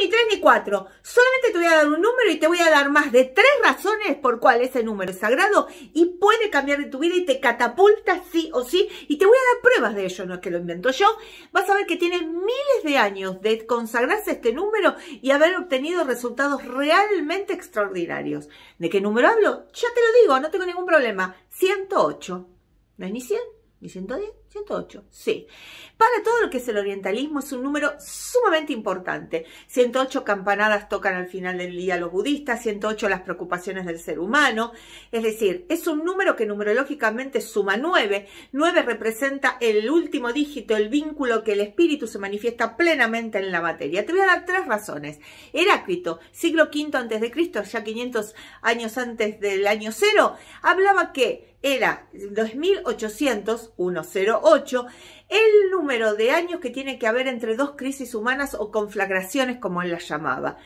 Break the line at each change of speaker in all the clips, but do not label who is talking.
ni tres ni cuatro. Solamente te voy a dar un número y te voy a dar más de tres razones por cuál ese número es sagrado y puede cambiar de tu vida y te catapulta sí o sí. Y te voy a dar pruebas de ello, no es que lo invento yo. Vas a ver que tiene miles de años de consagrarse este número y haber obtenido resultados realmente extraordinarios. ¿De qué número hablo? Ya te lo digo, no tengo ningún problema. 108. No es ni 100, ni 110, 108, sí. Para todo lo que es el orientalismo es un número sumamente importante. 108 campanadas tocan al final del día los budistas, 108 las preocupaciones del ser humano. Es decir, es un número que numerológicamente suma 9. 9 representa el último dígito, el vínculo que el espíritu se manifiesta plenamente en la materia. Te voy a dar tres razones. Heráclito, siglo V antes de Cristo, ya 500 años antes del año cero, hablaba que era 2800, 10 el número de años que tiene que haber entre dos crisis humanas o conflagraciones, como él las llamaba.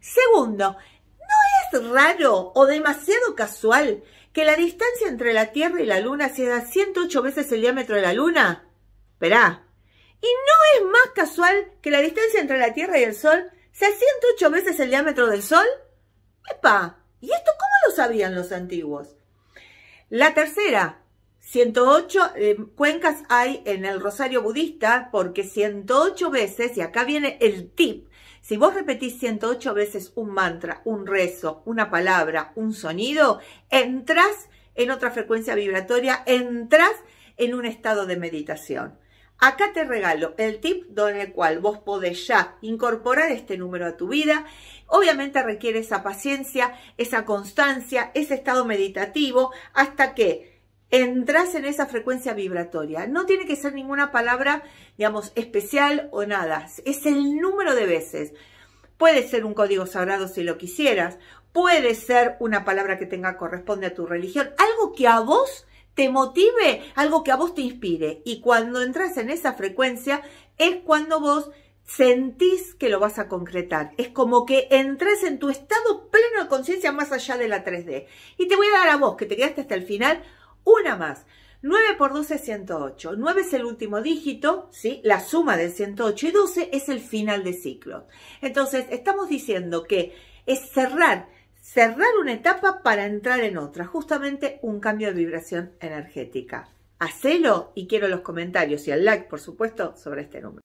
Segundo, ¿no es raro o demasiado casual que la distancia entre la Tierra y la Luna sea 108 veces el diámetro de la Luna? Esperá. ¿Y no es más casual que la distancia entre la Tierra y el Sol sea 108 veces el diámetro del Sol? ¡Epa! ¿Y esto cómo lo sabían los antiguos? La tercera, 108 eh, cuencas hay en el rosario budista porque 108 veces, y acá viene el tip, si vos repetís 108 veces un mantra, un rezo, una palabra, un sonido, entras en otra frecuencia vibratoria, entras en un estado de meditación. Acá te regalo el tip donde el cual vos podés ya incorporar este número a tu vida. Obviamente requiere esa paciencia, esa constancia, ese estado meditativo, hasta que entras en esa frecuencia vibratoria. No tiene que ser ninguna palabra, digamos, especial o nada. Es el número de veces. Puede ser un código sagrado si lo quisieras. Puede ser una palabra que tenga corresponde a tu religión. Algo que a vos te motive, algo que a vos te inspire. Y cuando entras en esa frecuencia es cuando vos sentís que lo vas a concretar. Es como que entras en tu estado pleno de conciencia más allá de la 3D. Y te voy a dar a vos, que te quedaste hasta el final, una más. 9 por 12 es 108. 9 es el último dígito, ¿sí? La suma del 108 y 12 es el final de ciclo. Entonces, estamos diciendo que es cerrar, cerrar una etapa para entrar en otra, justamente un cambio de vibración energética. Hacelo y quiero los comentarios y el like, por supuesto, sobre este número.